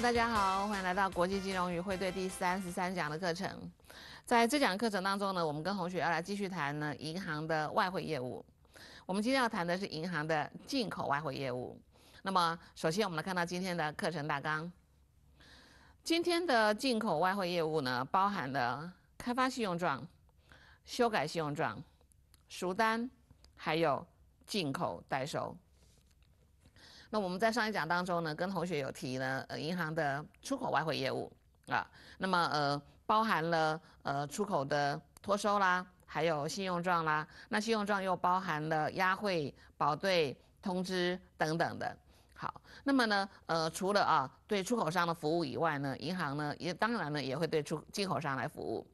大家好，欢迎来到国际金融与汇兑第三十三讲的课程。在这讲课程当中呢，我们跟同雪要来继续谈呢银行的外汇业务。我们今天要谈的是银行的进口外汇业务。那么首先我们来看到今天的课程大纲。今天的进口外汇业务呢，包含了开发信用状、修改信用状、赎单，还有进口代收。那我们在上一讲当中呢，跟同学有提呢，呃，银行的出口外汇业务啊，那么呃，包含了呃出口的托收啦，还有信用状啦，那信用状又包含了押汇、保兑、通知等等的。好，那么呢，呃，除了啊对出口商的服务以外呢，银行呢也当然呢也会对出进口商来服务。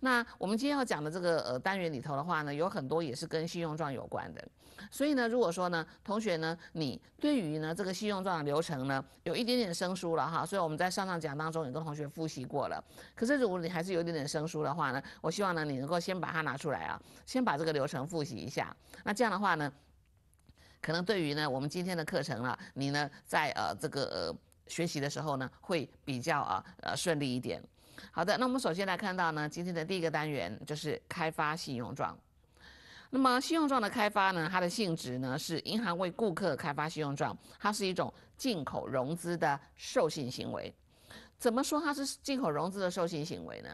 那我们今天要讲的这个呃单元里头的话呢，有很多也是跟信用状有关的，所以呢，如果说呢，同学呢，你对于呢这个信用状的流程呢，有一点点生疏了哈，所以我们在上上讲当中，也跟同学复习过了，可是如果你还是有一点点生疏的话呢，我希望呢，你能够先把它拿出来啊，先把这个流程复习一下，那这样的话呢，可能对于呢我们今天的课程了，你呢在呃这个。学习的时候呢，会比较啊呃顺利一点。好的，那我们首先来看到呢，今天的第一个单元就是开发信用状。那么信用状的开发呢，它的性质呢是银行为顾客开发信用状，它是一种进口融资的授信行为。怎么说它是进口融资的授信行为呢？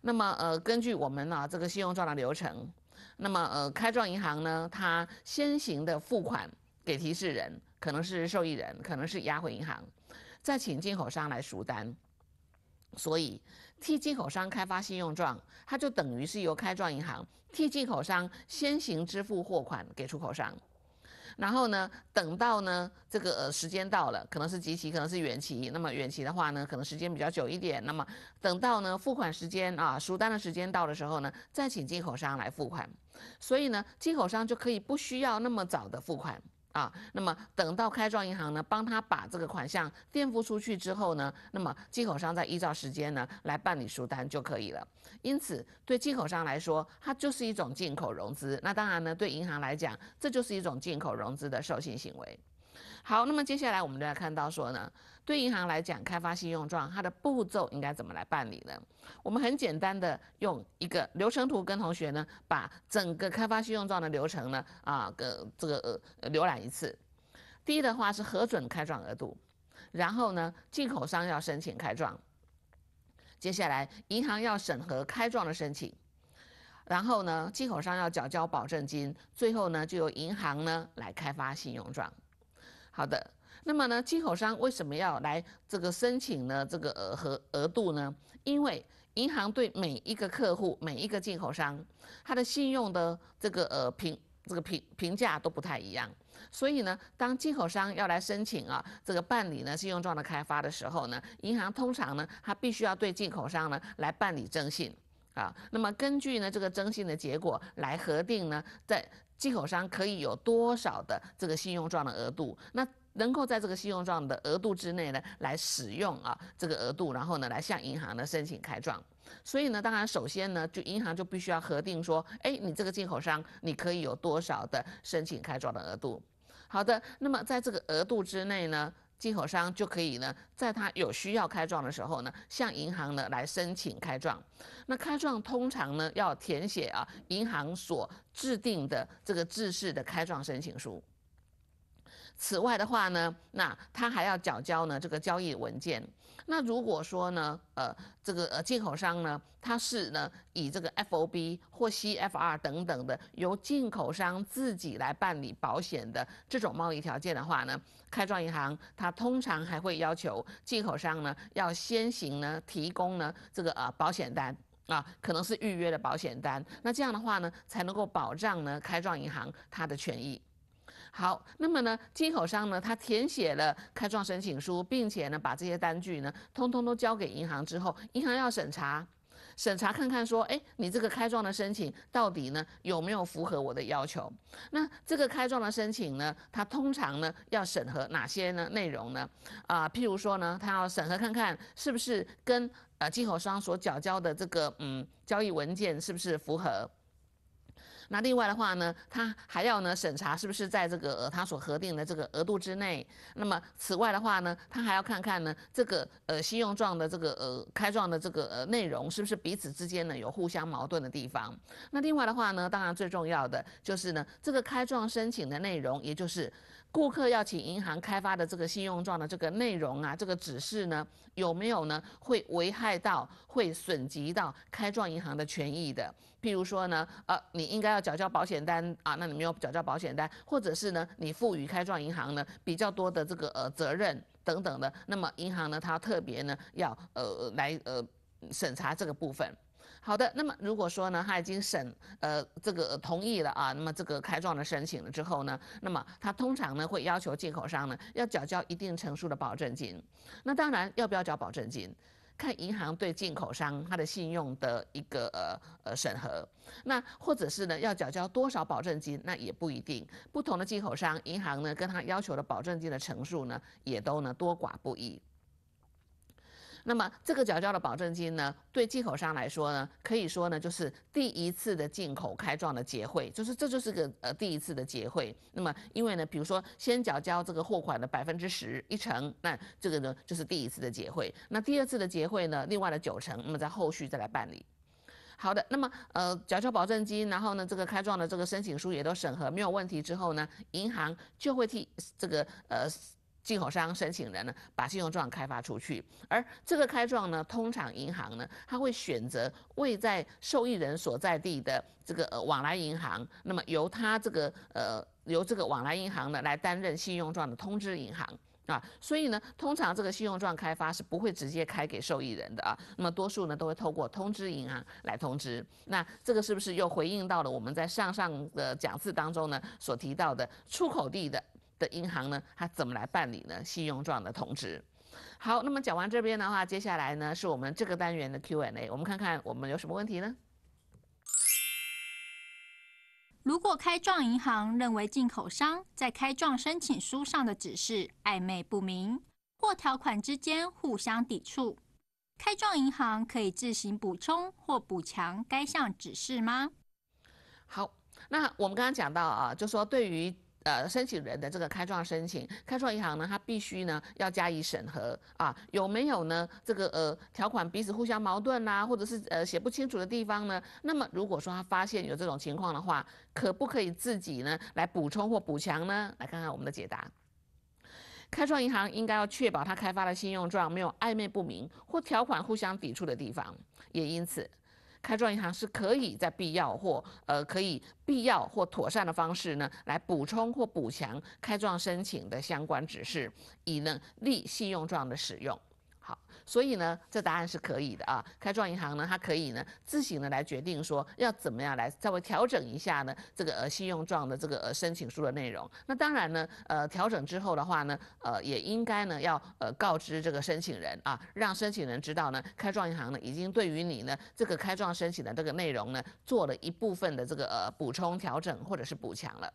那么呃，根据我们呢这个信用状的流程，那么呃开状银行呢，它先行的付款给提示人，可能是受益人，可能是押汇银行。再请进口商来赎单，所以替进口商开发信用状，它就等于是由开状银行替进口商先行支付货款给出口商，然后呢，等到呢这个呃、时间到了，可能是即期，可能是远期，那么远期的话呢，可能时间比较久一点，那么等到呢付款时间啊赎单的时间到的时候呢，再请进口商来付款，所以呢，进口商就可以不需要那么早的付款。啊，那么等到开庄银行呢，帮他把这个款项垫付出去之后呢，那么进口商再依照时间呢来办理赎单就可以了。因此，对进口商来说，它就是一种进口融资；那当然呢，对银行来讲，这就是一种进口融资的授信行为。好，那么接下来我们就要看到说呢，对银行来讲，开发信用状它的步骤应该怎么来办理呢？我们很简单的用一个流程图跟同学呢，把整个开发信用状的流程呢，啊，个这个呃、浏览一次。第一的话是核准开状额度，然后呢，进口商要申请开状，接下来银行要审核开状的申请，然后呢，进口商要缴交保证金，最后呢，就由银行呢来开发信用状。好的，那么呢，进口商为什么要来这个申请呢？这个额和额度呢？因为银行对每一个客户、每一个进口商，他的信用的这个呃评这个评评价都不太一样，所以呢，当进口商要来申请啊，这个办理呢信用状的开发的时候呢，银行通常呢，他必须要对进口商呢来办理征信啊。那么根据呢这个征信的结果来核定呢，在。进口商可以有多少的这个信用状的额度？那能够在这个信用状的额度之内呢，来使用啊这个额度，然后呢来向银行呢申请开状。所以呢，当然首先呢，就银行就必须要核定说，哎，你这个进口商你可以有多少的申请开状的额度？好的，那么在这个额度之内呢。进口商就可以呢，在他有需要开状的时候呢，向银行呢来申请开状。那开状通常呢要填写啊，银行所制定的这个制式的开状申请书。此外的话呢，那他还要缴交呢这个交易文件。那如果说呢，呃，这个呃进口商呢，他是呢以这个 F O B 或 C F R 等等的由进口商自己来办理保险的这种贸易条件的话呢，开创银行它通常还会要求进口商呢要先行呢提供呢这个呃保险单啊，可能是预约的保险单，那这样的话呢才能够保障呢开创银行它的权益。好，那么呢，进口商呢，他填写了开状申请书，并且呢，把这些单据呢，通通都交给银行之后，银行要审查，审查看看说，哎，你这个开状的申请到底呢，有没有符合我的要求？那这个开状的申请呢，它通常呢，要审核哪些呢内容呢？啊，譬如说呢，他要审核看看是不是跟呃进口商所缴交的这个嗯交易文件是不是符合。那另外的话呢，他还要呢审查是不是在这个呃他所核定的这个额度之内。那么此外的话呢，他还要看看呢这个呃信用状的这个呃开状的这个呃内容是不是彼此之间呢有互相矛盾的地方。那另外的话呢，当然最重要的就是呢这个开状申请的内容，也就是。顾客要请银行开发的这个信用状的这个内容啊，这个指示呢，有没有呢，会危害到、会损及到开状银行的权益的？譬如说呢，呃，你应该要缴交保险单啊，那你没有缴交保险单，或者是呢，你赋予开状银行呢比较多的这个呃责任等等的，那么银行呢，它特别呢要呃来呃审查这个部分。好的，那么如果说呢，他已经审呃这个同意了啊，那么这个开状的申请了之后呢，那么他通常呢会要求进口商呢要缴交一定成数的保证金。那当然要不要缴保证金，看银行对进口商他的信用的一个呃呃审核。那或者是呢要缴交多少保证金，那也不一定，不同的进口商，银行呢跟他要求的保证金的成数呢也都呢多寡不一。那么这个缴交的保证金呢，对进口商来说呢，可以说呢就是第一次的进口开状的结汇，就是这就是个呃第一次的结汇。那么因为呢，比如说先缴交这个货款的百分之十，一成，那这个呢就是第一次的结汇。那第二次的结汇呢，另外的九成，那么在后续再来办理。好的，那么呃缴交保证金，然后呢这个开状的这个申请书也都审核没有问题之后呢，银行就会替这个呃。进口商申请人呢，把信用状开发出去，而这个开状呢，通常银行呢，他会选择位在受益人所在地的这个呃往来银行，那么由他这个呃由这个往来银行呢来担任信用状的通知银行啊，所以呢，通常这个信用状开发是不会直接开给受益人的啊，那么多数呢都会透过通知银行来通知，那这个是不是又回应到了我们在上上的讲次当中呢所提到的出口地的？的银行呢，它怎么来办理呢？信用状的通知。好，那么讲完这边的话，接下来呢是我们这个单元的 Q&A，我们看看我们有什么问题呢？如果开状银行认为进口商在开状申请书上的指示暧昧不明或条款之间互相抵触，开状银行可以自行补充或补强该项指示吗？好，那我们刚刚讲到啊，就说对于。呃，申请人的这个开创申请，开创银行呢，它必须呢要加以审核啊，有没有呢这个呃条款彼此互相矛盾啦，或者是呃写不清楚的地方呢？那么如果说他发现有这种情况的话，可不可以自己呢来补充或补强呢？来看看我们的解答。开创银行应该要确保它开发的信用状没有暧昧不明或条款互相抵触的地方，也因此。开状银行是可以在必要或呃可以必要或妥善的方式呢，来补充或补强开状申请的相关指示，以呢利信用状的使用。所以呢，这答案是可以的啊。开创银行呢，它可以呢自行的来决定说要怎么样来稍微调整一下呢这个呃信用状的这个呃申请书的内容。那当然呢，呃调整之后的话呢，呃也应该呢要呃告知这个申请人啊，让申请人知道呢，开创银行呢已经对于你呢这个开状申请的这个内容呢做了一部分的这个呃补充调整或者是补强了。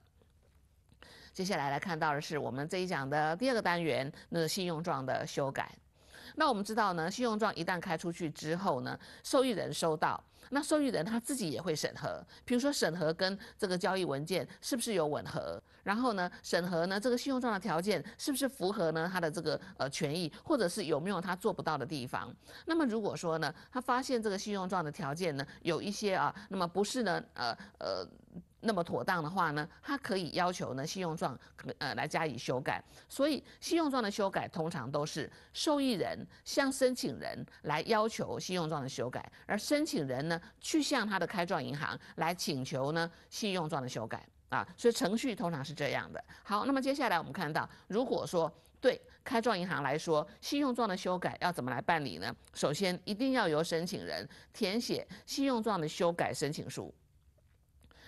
接下来来看到的是我们这一讲的第二个单元，那信用状的修改。那我们知道呢，信用状一旦开出去之后呢，受益人收到。那受益人他自己也会审核，比如说审核跟这个交易文件是不是有吻合，然后呢，审核呢这个信用状的条件是不是符合呢他的这个呃权益，或者是有没有他做不到的地方。那么如果说呢，他发现这个信用状的条件呢有一些啊，那么不是呢呃呃那么妥当的话呢，他可以要求呢信用状呃来加以修改。所以信用状的修改通常都是受益人向申请人来要求信用状的修改，而申请人。去向他的开状银行来请求呢信用状的修改啊，所以程序通常是这样的。好，那么接下来我们看到，如果说对开状银行来说，信用状的修改要怎么来办理呢？首先，一定要由申请人填写信用状的修改申请书，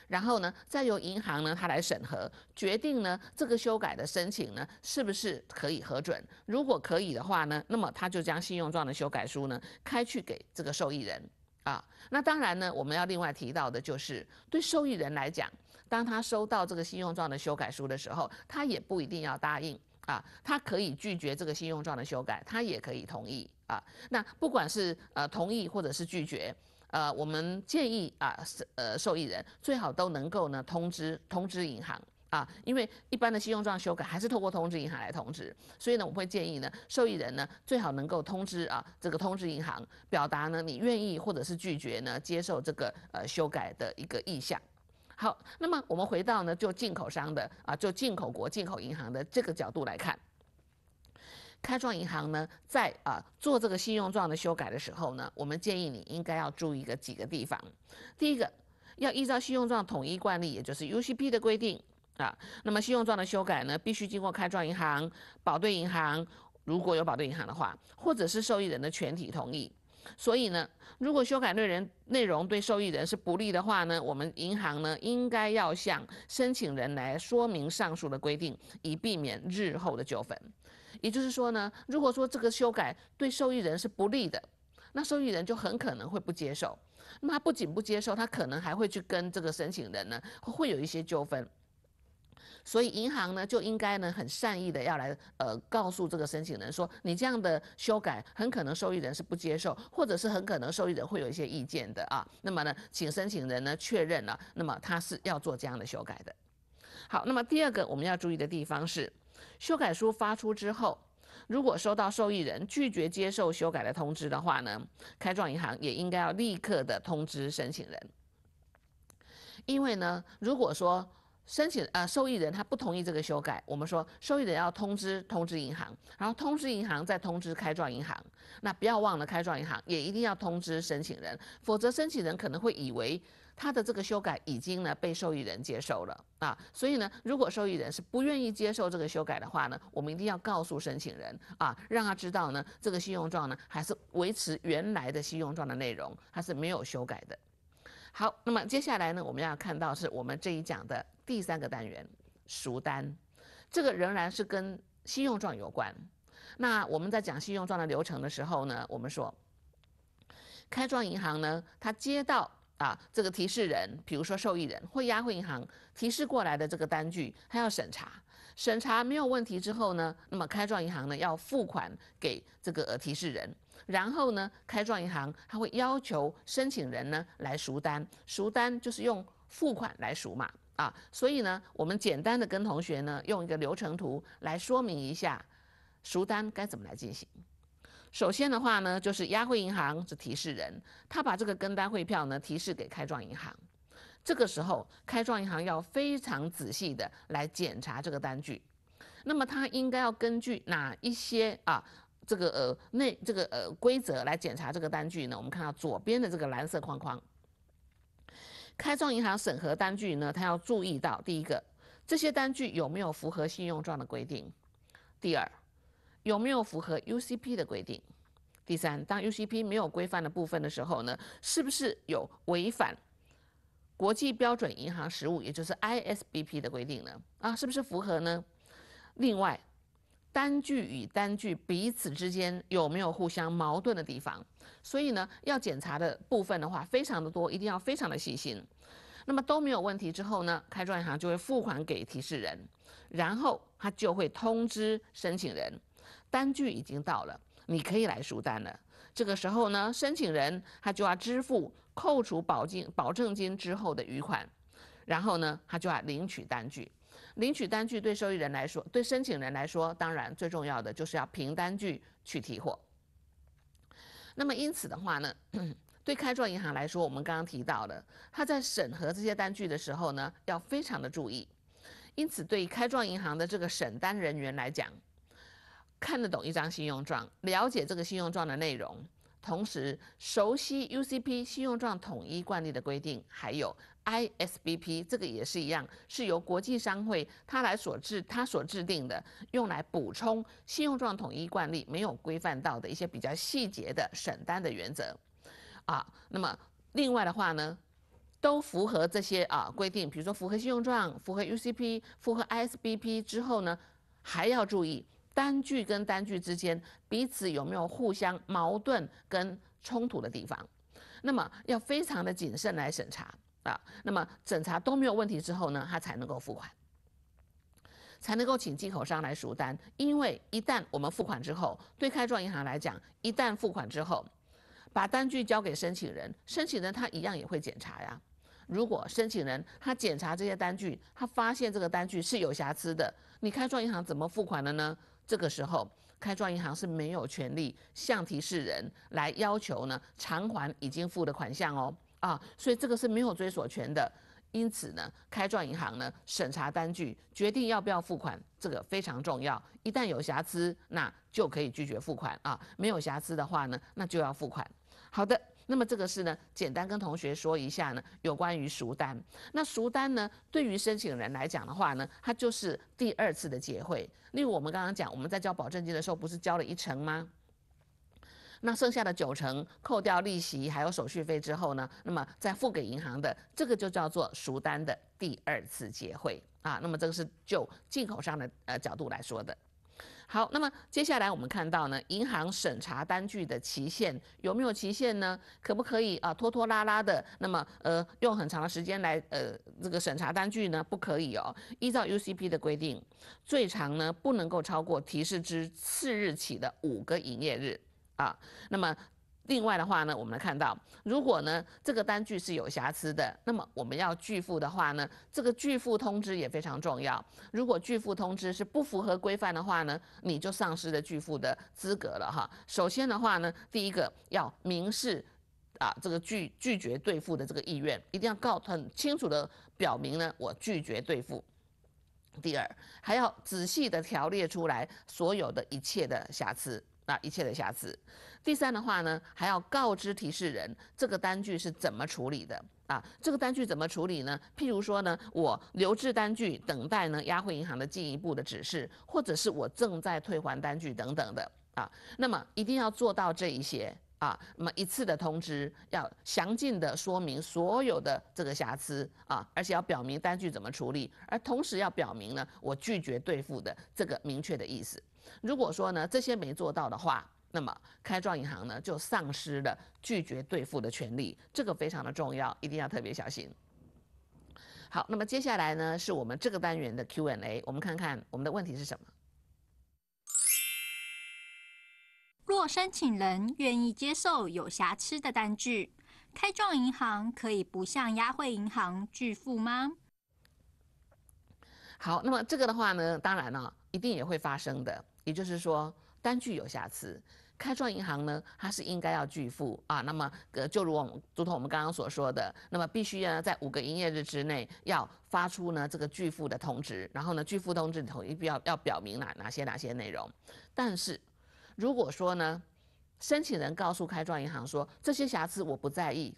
然后呢，再由银行呢他来审核，决定呢这个修改的申请呢是不是可以核准。如果可以的话呢，那么他就将信用状的修改书呢开去给这个受益人。啊，那当然呢，我们要另外提到的就是，对受益人来讲，当他收到这个信用状的修改书的时候，他也不一定要答应啊，他可以拒绝这个信用状的修改，他也可以同意啊。那不管是呃同意或者是拒绝，呃，我们建议啊，是呃受益人最好都能够呢通知通知银行。啊，因为一般的信用状修改还是透过通知银行来通知，所以呢，我会建议呢，受益人呢最好能够通知啊，这个通知银行，表达呢你愿意或者是拒绝呢接受这个呃修改的一个意向。好，那么我们回到呢，就进口商的啊，就进口国进口银行的这个角度来看，开创银行呢在啊做这个信用状的修改的时候呢，我们建议你应该要注意个几个地方。第一个，要依照信用状统一惯例，也就是 UCP 的规定。啊，那么信用状的修改呢，必须经过开状银行、保兑银行，如果有保兑银行的话，或者是受益人的全体同意。所以呢，如果修改内容内容对受益人是不利的话呢，我们银行呢应该要向申请人来说明上述的规定，以避免日后的纠纷。也就是说呢，如果说这个修改对受益人是不利的，那受益人就很可能会不接受。那他不仅不接受，他可能还会去跟这个申请人呢会有一些纠纷。所以银行呢就应该呢很善意的要来呃告诉这个申请人说你这样的修改很可能受益人是不接受，或者是很可能受益人会有一些意见的啊。那么呢，请申请人呢确认了，那么他是要做这样的修改的。好，那么第二个我们要注意的地方是，修改书发出之后，如果收到受益人拒绝接受修改的通知的话呢，开创银行也应该要立刻的通知申请人，因为呢，如果说申请呃受益人他不同意这个修改，我们说受益人要通知通知银行，然后通知银行再通知开状银行。那不要忘了，开状银行也一定要通知申请人，否则申请人可能会以为他的这个修改已经呢被受益人接受了啊。所以呢，如果受益人是不愿意接受这个修改的话呢，我们一定要告诉申请人啊，让他知道呢这个信用状呢还是维持原来的信用状的内容，它是没有修改的。好，那么接下来呢我们要看到是我们这一讲的。第三个单元赎单，这个仍然是跟信用状有关。那我们在讲信用状的流程的时候呢，我们说，开状银行呢，他接到啊这个提示人，比如说受益人汇押汇银行提示过来的这个单据，他要审查，审查没有问题之后呢，那么开状银行呢要付款给这个呃提示人，然后呢，开状银行他会要求申请人呢来赎单，赎单就是用付款来赎嘛。啊，所以呢，我们简单的跟同学呢，用一个流程图来说明一下赎单该怎么来进行。首先的话呢，就是押汇银行是提示人，他把这个跟单汇票呢提示给开创银行。这个时候，开创银行要非常仔细的来检查这个单据。那么，他应该要根据哪一些啊，这个呃内这个呃规则来检查这个单据呢？我们看到左边的这个蓝色框框。开庄银行审核单据呢，他要注意到第一个，这些单据有没有符合信用状的规定？第二，有没有符合 UCP 的规定？第三，当 UCP 没有规范的部分的时候呢，是不是有违反国际标准银行实务，也就是 ISBP 的规定呢？啊，是不是符合呢？另外。单据与单据彼此之间有没有互相矛盾的地方？所以呢，要检查的部分的话非常的多，一定要非常的细心。那么都没有问题之后呢，开证银行就会付款给提示人，然后他就会通知申请人，单据已经到了，你可以来赎单了。这个时候呢，申请人他就要支付扣除保金保证金之后的余款，然后呢，他就要领取单据。领取单据对受益人来说，对申请人来说，当然最重要的就是要凭单据去提货。那么因此的话呢，对开创银行来说，我们刚刚提到的，他在审核这些单据的时候呢，要非常的注意。因此，对开创银行的这个审单人员来讲，看得懂一张信用状，了解这个信用状的内容。同时熟悉 UCP 信用状统一惯例的规定，还有 ISBP 这个也是一样，是由国际商会它来所制，它所制定的，用来补充信用状统一惯例没有规范到的一些比较细节的审单的原则。啊，那么另外的话呢，都符合这些啊规定，比如说符合信用状，符合 UCP，符合 ISBP 之后呢，还要注意。单据跟单据之间彼此有没有互相矛盾跟冲突的地方？那么要非常的谨慎来审查啊。那么审查都没有问题之后呢，他才能够付款，才能够请进口商来赎单。因为一旦我们付款之后，对开创银行来讲，一旦付款之后，把单据交给申请人，申请人他一样也会检查呀。如果申请人他检查这些单据，他发现这个单据是有瑕疵的，你开创银行怎么付款的呢？这个时候，开创银行是没有权利向提示人来要求呢偿还已经付的款项哦，啊，所以这个是没有追索权的。因此呢，开创银行呢审查单据，决定要不要付款，这个非常重要。一旦有瑕疵，那就可以拒绝付款啊；没有瑕疵的话呢，那就要付款。好的。那么这个是呢，简单跟同学说一下呢，有关于赎单。那赎单呢，对于申请人来讲的话呢，它就是第二次的结汇。例如我们刚刚讲，我们在交保证金的时候，不是交了一成吗？那剩下的九成，扣掉利息还有手续费之后呢，那么再付给银行的，这个就叫做赎单的第二次结汇啊。那么这个是就进口商的呃角度来说的。好，那么接下来我们看到呢，银行审查单据的期限有没有期限呢？可不可以啊拖拖拉拉的？那么呃，用很长的时间来呃这个审查单据呢？不可以哦。依照 UCP 的规定，最长呢不能够超过提示之次日起的五个营业日啊。那么。另外的话呢，我们看到，如果呢这个单据是有瑕疵的，那么我们要拒付的话呢，这个拒付通知也非常重要。如果拒付通知是不符合规范的话呢，你就丧失了拒付的资格了哈。首先的话呢，第一个要明示啊这个拒拒绝对付的这个意愿，一定要告很清楚的表明呢我拒绝对付。第二，还要仔细的条列出来所有的一切的瑕疵。那一切的瑕疵，第三的话呢，还要告知提示人这个单据是怎么处理的啊？这个单据怎么处理呢？譬如说呢，我留置单据等待呢，押汇银行的进一步的指示，或者是我正在退还单据等等的啊。那么一定要做到这一些啊。那么一次的通知要详尽的说明所有的这个瑕疵啊，而且要表明单据怎么处理，而同时要表明呢，我拒绝对付的这个明确的意思。如果说呢这些没做到的话，那么开状银行呢就丧失了拒绝对付的权利，这个非常的重要，一定要特别小心。好，那么接下来呢是我们这个单元的 Q&A，我们看看我们的问题是什么。若申请人愿意接受有瑕疵的单据，开状银行可以不向押汇银行拒付吗？好，那么这个的话呢，当然了，一定也会发生的。也就是说，单据有瑕疵，开创银行呢，它是应该要拒付啊。那么，呃，就如我们如同我们刚刚所说的，那么必须要在五个营业日之内要发出呢这个拒付的通知，然后呢拒付通知统一必要要表明哪哪些哪些内容。但是，如果说呢，申请人告诉开创银行说这些瑕疵我不在意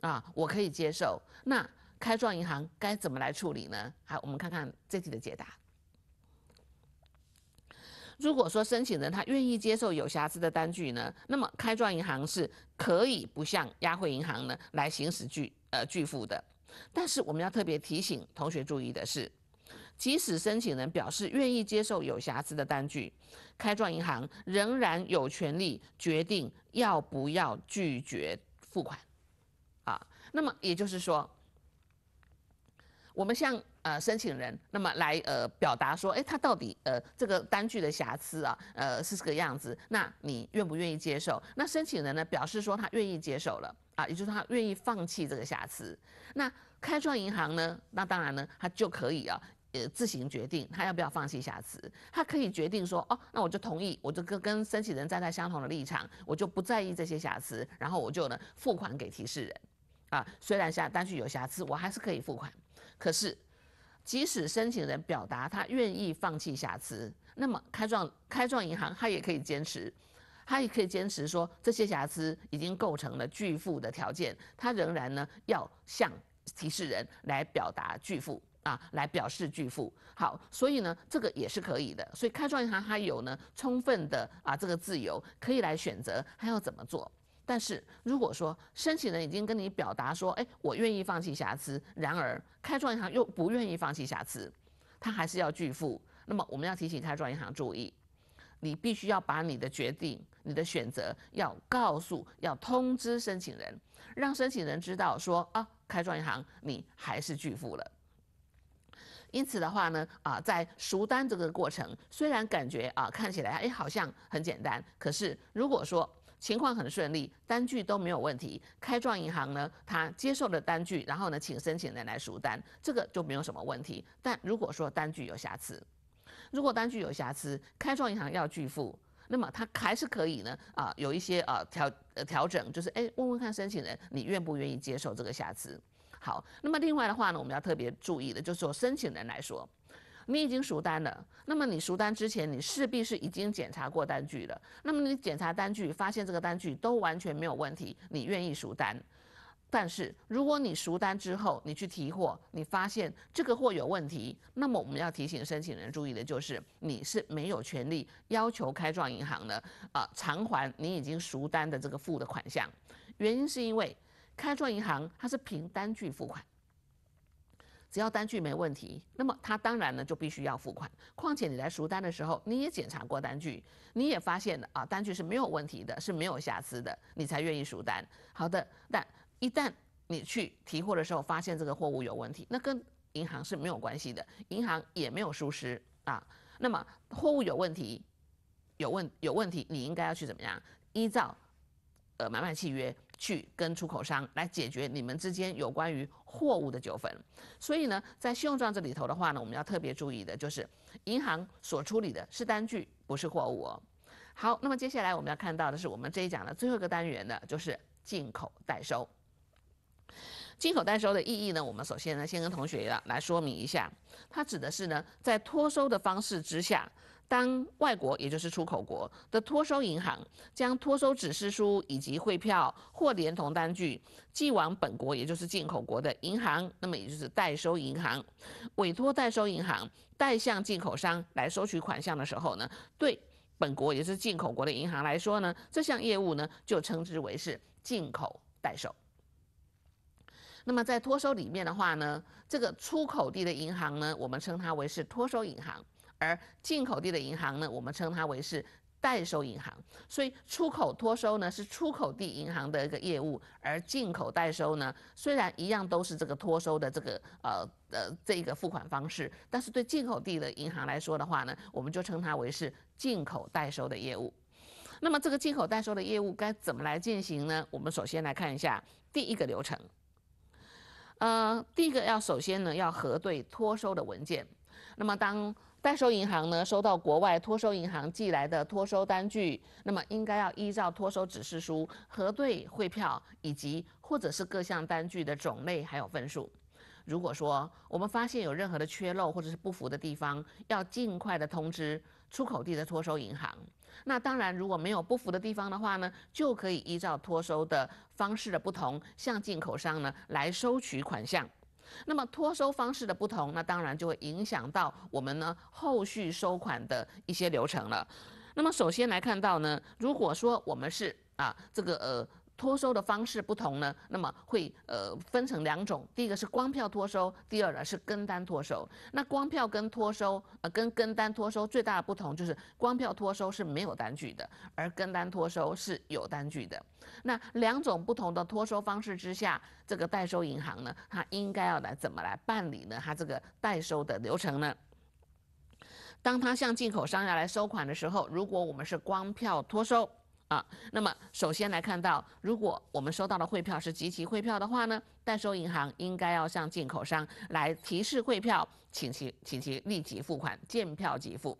啊，我可以接受，那开创银行该怎么来处理呢？好，我们看看这题的解答。如果说申请人他愿意接受有瑕疵的单据呢，那么开庄银行是可以不向亚汇银行呢来行使拒呃拒付的。但是我们要特别提醒同学注意的是，即使申请人表示愿意接受有瑕疵的单据，开庄银行仍然有权利决定要不要拒绝付款。啊，那么也就是说，我们向。呃，申请人那么来呃表达说，哎，他到底呃这个单据的瑕疵啊，呃是这个样子，那你愿不愿意接受？那申请人呢表示说他愿意接受了啊，也就是他愿意放弃这个瑕疵。那开创银行呢，那当然呢，他就可以啊，呃，自行决定他要不要放弃瑕疵。他可以决定说，哦，那我就同意，我就跟跟申请人站在相同的立场，我就不在意这些瑕疵，然后我就呢付款给提示人啊。虽然下单据有瑕疵，我还是可以付款，可是。即使申请人表达他愿意放弃瑕疵，那么开创开创银行他也可以坚持，他也可以坚持说这些瑕疵已经构成了拒付的条件，他仍然呢要向提示人来表达拒付啊，来表示拒付。好，所以呢这个也是可以的，所以开创银行它有呢充分的啊这个自由，可以来选择它要怎么做。但是如果说申请人已经跟你表达说，哎，我愿意放弃瑕疵，然而开创银行又不愿意放弃瑕疵，他还是要拒付。那么我们要提醒开创银行注意，你必须要把你的决定、你的选择要告诉、要通知申请人，让申请人知道说啊，开创银行你还是拒付了。因此的话呢，啊，在赎单这个过程，虽然感觉啊看起来哎好像很简单，可是如果说。情况很顺利，单据都没有问题。开创银行呢，他接受了单据，然后呢，请申请人来赎单，这个就没有什么问题。但如果说单据有瑕疵，如果单据有瑕疵，开创银行要拒付，那么他还是可以呢啊，有一些啊调呃调整，就是哎，问问看申请人，你愿不愿意接受这个瑕疵？好，那么另外的话呢，我们要特别注意的，就是说申请人来说。你已经赎单了，那么你赎单之前，你势必是已经检查过单据了。那么你检查单据，发现这个单据都完全没有问题，你愿意赎单。但是如果你赎单之后，你去提货，你发现这个货有问题，那么我们要提醒申请人注意的就是，你是没有权利要求开状银行的啊偿还你已经赎单的这个付的款项。原因是因为开创银行它是凭单据付款。只要单据没问题，那么他当然呢就必须要付款。况且你在赎单的时候，你也检查过单据，你也发现了啊，单据是没有问题的，是没有瑕疵的，你才愿意赎单。好的，但一旦你去提货的时候发现这个货物有问题，那跟银行是没有关系的，银行也没有疏失啊。那么货物有问题，有问有问题，你应该要去怎么样？依照呃买卖契约。去跟出口商来解决你们之间有关于货物的纠纷，所以呢，在信用状这里头的话呢，我们要特别注意的就是，银行所处理的是单据，不是货物哦。好，那么接下来我们要看到的是我们这一讲的最后一个单元的，就是进口代收。进口代收的意义呢，我们首先呢，先跟同学来说明一下，它指的是呢，在托收的方式之下。当外国，也就是出口国的托收银行将托收指示书以及汇票或连同单据寄往本国，也就是进口国的银行，那么也就是代收银行，委托代收银行代向进口商来收取款项的时候呢，对本国，也是进口国的银行来说呢，这项业务呢就称之为是进口代收。那么在托收里面的话呢，这个出口地的银行呢，我们称它为是托收银行。而进口地的银行呢，我们称它为是代收银行。所以出口托收呢是出口地银行的一个业务，而进口代收呢，虽然一样都是这个托收的这个呃呃这个付款方式，但是对进口地的银行来说的话呢，我们就称它为是进口代收的业务。那么这个进口代收的业务该怎么来进行呢？我们首先来看一下第一个流程。呃，第一个要首先呢要核对托收的文件。那么当代收银行呢，收到国外托收银行寄来的托收单据，那么应该要依照托收指示书核对汇票以及或者是各项单据的种类还有份数。如果说我们发现有任何的缺漏或者是不符的地方，要尽快的通知出口地的托收银行。那当然，如果没有不符的地方的话呢，就可以依照托收的方式的不同，向进口商呢来收取款项。那么托收方式的不同，那当然就会影响到我们呢后续收款的一些流程了。那么首先来看到呢，如果说我们是啊这个呃。托收的方式不同呢，那么会呃分成两种，第一个是光票托收，第二呢是跟单托收。那光票跟托收呃跟跟单托收最大的不同就是光票托收是没有单据的，而跟单托收是有单据的。那两种不同的托收方式之下，这个代收银行呢，它应该要来怎么来办理呢？它这个代收的流程呢？当他向进口商要来收款的时候，如果我们是光票托收。啊，那么首先来看到，如果我们收到的汇票是集齐汇票的话呢，代收银行应该要向进口商来提示汇票，请其请其立即付款，见票即付。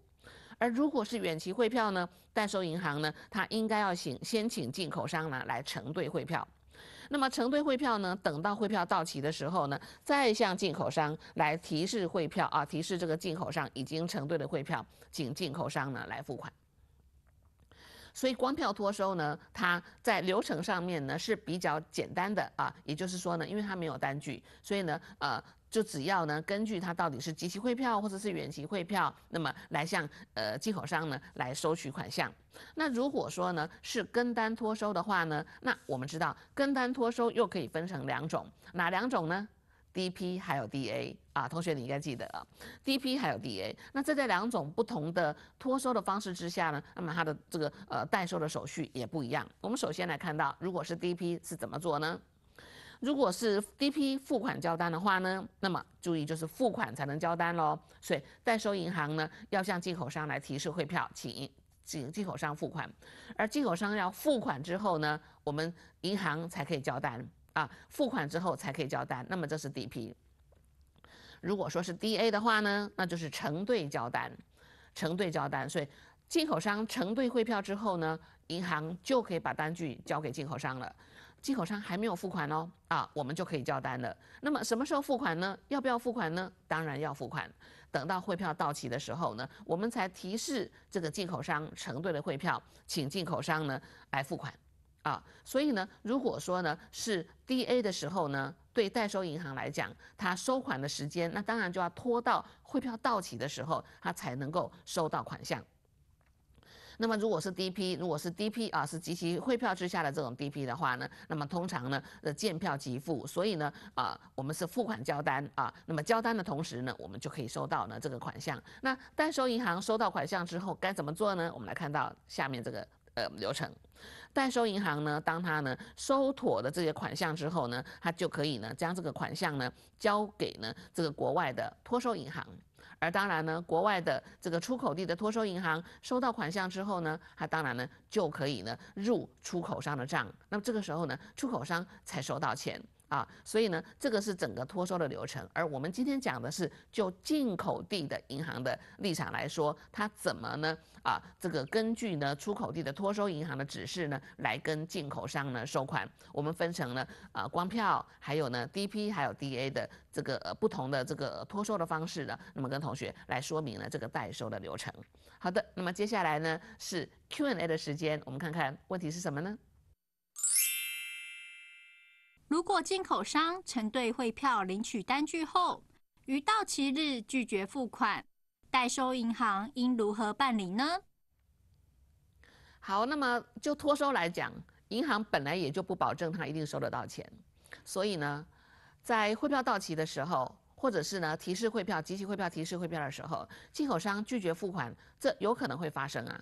而如果是远期汇票呢，代收银行呢，他应该要请先请进口商呢来承兑汇票。那么承兑汇票呢，等到汇票到期的时候呢，再向进口商来提示汇票啊，提示这个进口商已经承兑的汇票，请进口商呢来付款。所以光票托收呢，它在流程上面呢是比较简单的啊，也就是说呢，因为它没有单据，所以呢，呃，就只要呢根据它到底是即期汇票或者是远期汇票，那么来向呃进口商呢来收取款项。那如果说呢是跟单托收的话呢，那我们知道跟单托收又可以分成两种，哪两种呢？DP 还有 DA 啊，同学你应该记得啊。DP 还有 DA，那这在两种不同的托收的方式之下呢，那么它的这个呃代收的手续也不一样。我们首先来看到，如果是 DP 是怎么做呢？如果是 DP 付款交单的话呢，那么注意就是付款才能交单喽。所以代收银行呢要向进口商来提示汇票，请请进口商付款，而进口商要付款之后呢，我们银行才可以交单。啊，付款之后才可以交单，那么这是 D/P。如果说是 D/A 的话呢，那就是承兑交单，承兑交单。所以进口商承兑汇票之后呢，银行就可以把单据交给进口商了。进口商还没有付款哦，啊，我们就可以交单了。那么什么时候付款呢？要不要付款呢？当然要付款。等到汇票到期的时候呢，我们才提示这个进口商承兑的汇票，请进口商呢来付款。啊，所以呢，如果说呢是 D A 的时候呢，对代收银行来讲，它收款的时间，那当然就要拖到汇票到期的时候，它才能够收到款项。那么如果是 D P，如果是 D P 啊，是及其汇票之下的这种 D P 的话呢，那么通常呢，呃，见票即付。所以呢，啊，我们是付款交单啊，那么交单的同时呢，我们就可以收到呢这个款项。那代收银行收到款项之后该怎么做呢？我们来看到下面这个。呃，流程，代收银行呢，当他呢收妥的这些款项之后呢，他就可以呢将这个款项呢交给呢这个国外的托收银行，而当然呢，国外的这个出口地的托收银行收到款项之后呢，他当然呢就可以呢入出口商的账，那么这个时候呢，出口商才收到钱。啊，所以呢，这个是整个托收的流程，而我们今天讲的是就进口地的银行的立场来说，它怎么呢？啊，这个根据呢出口地的托收银行的指示呢，来跟进口商呢收款。我们分成了啊光票，还有呢 DP 还有 DA 的这个呃不同的这个托收的方式的，那么跟同学来说明了这个代收的流程。好的，那么接下来呢是 Q&A 的时间，我们看看问题是什么呢？如果进口商承兑汇票、领取单据后，于到期日拒绝付款，代收银行应如何办理呢？好，那么就托收来讲，银行本来也就不保证他一定收得到钱，所以呢，在汇票到期的时候，或者是呢提示汇票、集齐汇票、提示汇票的时候，进口商拒绝付款，这有可能会发生啊。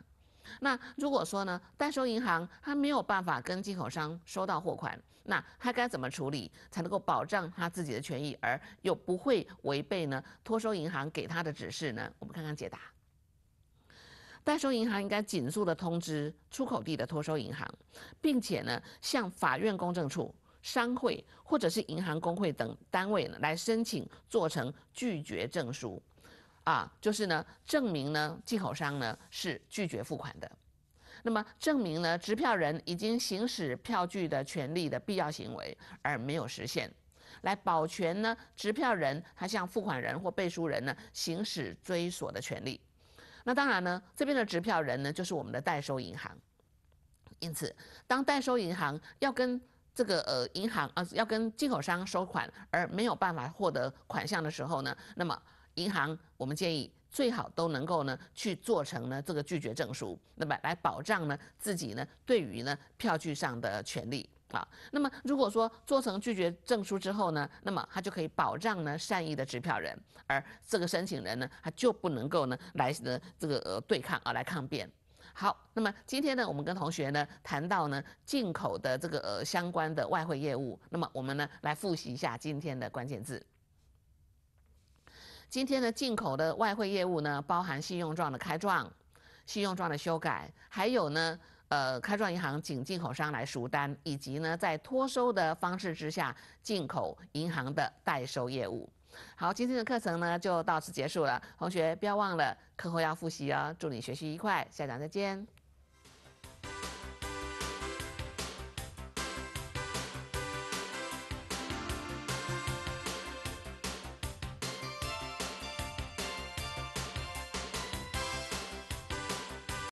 那如果说呢，代收银行他没有办法跟进口商收到货款，那他该怎么处理才能够保障他自己的权益，而又不会违背呢托收银行给他的指示呢？我们看看解答。代收银行应该紧速的通知出口地的托收银行，并且呢向法院公证处、商会或者是银行工会等单位呢来申请做成拒绝证书。啊，就是呢，证明呢，进口商呢是拒绝付款的，那么证明呢，支票人已经行使票据的权利的必要行为而没有实现，来保全呢，支票人他向付款人或背书人呢行使追索的权利。那当然呢，这边的支票人呢就是我们的代收银行，因此，当代收银行要跟这个呃银行啊要跟进口商收款而没有办法获得款项的时候呢，那么。银行，我们建议最好都能够呢去做成呢这个拒绝证书，那么来保障呢自己呢对于呢票据上的权利啊。那么如果说做成拒绝证书之后呢，那么他就可以保障呢善意的持票人，而这个申请人呢，他就不能够呢来呢这个呃对抗啊来抗辩。好，那么今天呢我们跟同学呢谈到呢进口的这个呃相关的外汇业务，那么我们呢来复习一下今天的关键字。今天的进口的外汇业务呢，包含信用状的开状、信用状的修改，还有呢，呃，开状银行仅进口商来赎单，以及呢，在托收的方式之下，进口银行的代收业务。好，今天的课程呢就到此结束了，同学不要忘了课后要复习哦。祝你学习愉快，下讲再见。